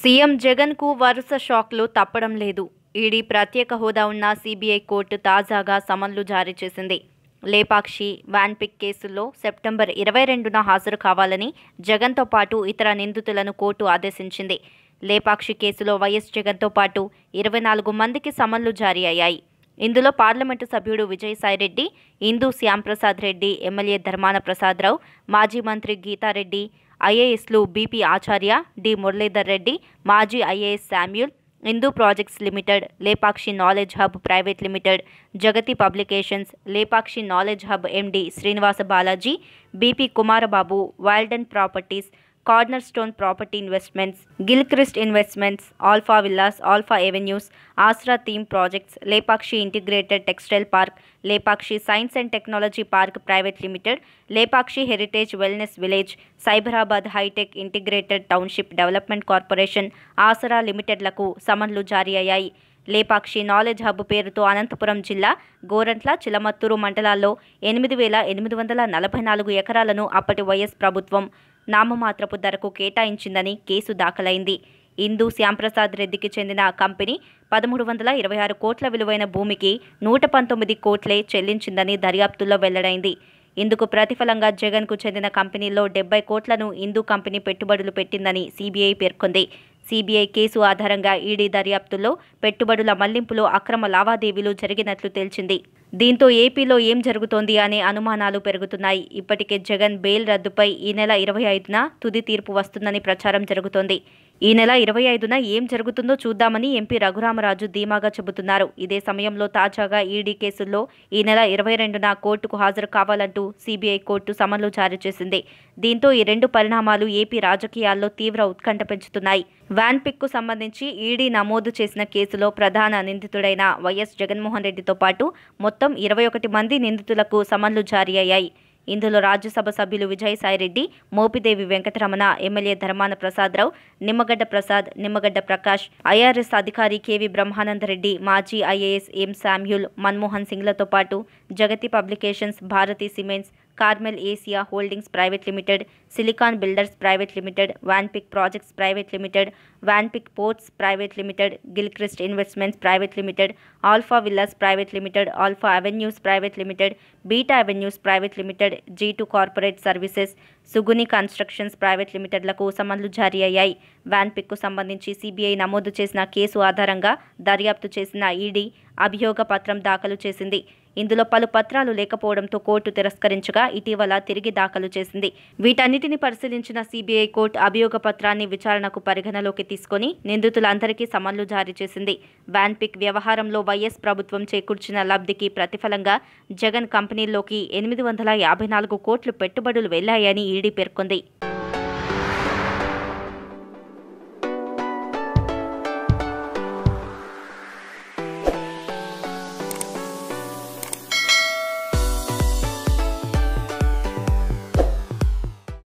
CM జగన్కు వరుస షాక్లు తప్పడం లేదు ఈడీ ప్రత్యేక హోదా ఉన్న సిబిఐ కోర్టు తాజాగా సమన్లు జారీ చేసింది లేపాక్షి వ్యాన్ పిక్ కేసుల్లో సెప్టెంబర్ ఇరవై రెండున హాజరు కావాలని జగన్తో పాటు ఇతర నిందితులను కోర్టు ఆదేశించింది లేపాక్షి కేసులో వైఎస్ జగన్తో పాటు ఇరవై నాలుగు మందికి సమన్లు జారీ అయ్యాయి ఇందులో పార్లమెంటు సభ్యుడు విజయసాయిరెడ్డి ఇందు శ్యాంప్రసాద్ రెడ్డి ఎమ్మెల్యే ధర్మాన ప్రసాదరావు మాజీ మంత్రి గీతారెడ్డి ఐఏఎస్లు బీపీ ఆచార్య డి మురళీధర్ రెడ్డి మాజీ IAS Samuel Hindu projects limited Lepakshi knowledge hub private limited Jagati publications Lepakshi knowledge hub MD Srinivasa Balaji BP Kumarababu wild and properties corner stone property investments Gilchrist investments alpha villas alpha avenues Asra theme projects Lepakshi integrated textile park Lepakshi science and technology park private limited Lepakshi heritage wellness village Cyberabad hitech integrated township development corporation Asara లిమిటెడ్లకు సమన్లు జారీ అయ్యాయి Lepakshi knowledge hub పేరుతో అనంతపురం జిల్లా గోరంట్ల చిలమత్తూరు మండలాల్లో ఎనిమిది వేల ఎనిమిది వందల నలభై నాలుగు ఎకరాలను అప్పటి వైఎస్ ప్రభుత్వం నామమాత్రపు ధరకు కేటాయించిందని కేసు దాఖలైంది ఇందు శ్యాంప్రసాద్ రెడ్డికి చెందిన కంపెనీ పదమూడు వందల ఇరవై ఆరు కోట్ల విలువైన భూమికి నూట పంతొమ్మిది కోట్లే చెల్లించిందని దర్యాప్తుల్లో వెల్లడైంది ఇందుకు ప్రతిఫలంగా జగన్కు చెందిన కంపెనీలో డెబ్బై కోట్లను ఇందు కంపెనీ పెట్టుబడులు పెట్టిందని సీబీఐ పేర్కొంది సిబిఐ కేసు ఆధారంగా ఈడీ దర్యాప్తులో పెట్టుబడుల మళ్లింపులో అక్రమ లావాదేవీలు జరిగినట్లు తేల్చింది దీంతో ఏపీలో ఏం జరుగుతోంది అనే అనుమానాలు పెరుగుతున్నాయి ఇప్పటికే జగన్ బెయిల్ రద్దుపై ఈ నెల ఇరవై ఐదున తుది తీర్పు వస్తుందని ప్రచారం జరుగుతోంది ఈ నెల ఇరవై ఐదున ఏం జరుగుతుందో చూద్దామని ఎంపీ రఘురామరాజు ధీమాగా చెబుతున్నారు ఇదే సమయంలో తాజాగా ఈడీ కేసుల్లో ఈ నెల ఇరవై రెండున కోర్టుకు హాజరు కావాలంటూ సీబీఐ కోర్టు సమన్లు జారీ చేసింది దీంతో ఈ రెండు పరిణామాలు ఏపీ రాజకీయాల్లో తీవ్ర ఉత్కంఠ పెంచుతున్నాయి వ్యాన్ పిక్కు సంబంధించి ఈడీ నమోదు చేసిన కేసులో ప్రధాన నిందితుడైన వైఎస్ జగన్మోహన్ రెడ్డితో పాటు మొత్తం ఇరవై ఒకటి మంది నిందితులకు సమన్లు జారీ అయ్యాయి ఇందులో రాజ్యసభ సభ్యులు విజయసాయిరెడ్డి మోపిదేవి వెంకటరమణ ఎమ్మెల్యే ధర్మాన ప్రసాదరావు నిమ్మగడ్డ ప్రసాద్ నిమ్మగడ్డ ప్రకాష్ ఐఆర్ఎస్ అధికారి బ్రహ్మానంద బ్రహ్మానందరెడ్డి మాజీ ఐఏఎస్ ఎం శామ్యూల్ మన్మోహన్ సింగ్లతో పాటు Jagati publications Bharati cements Carmel Asia holdings private limited silicon builders private limited Vanpic projects private limited Vanpic ports private limited Gilchrist investments private limited alpha villas private limited alpha avenues private limited beta avenues private limited G corporate services Suguni constructions private లిమిటెడ్లకు సమన్లు జారీ అయ్యాయి వాన్పిక్కు సంబంధించి CBI నమోదు చేసిన case ఆధారంగా దర్యాప్తు చేసిన ఈడీ e అభియోగ పత్రం దాఖలు చేసింది ఇందులో పలు పత్రాలు లేకపోవడంతో కోర్టు తిరస్కరించగా ఇటీవల తిరిగి దాఖలు చేసింది వీటన్నిటిని పరిశీలించిన సిబిఐ కోర్టు అభియోగ పత్రాన్ని విచారణకు పరిగణలోకి తీసుకుని నిందితులందరికీ సమన్లు జారీ చేసింది పిక్ వ్యవహారంలో వైఎస్ ప్రభుత్వం చేకూర్చిన లబ్ధికి ప్రతిఫలంగా జగన్ కంపెనీల్లోకి ఎనిమిది వందల యాభై నాలుగు కోట్లు పెట్టుబడులు వెళ్లాయని ఈడీ పేర్కొంది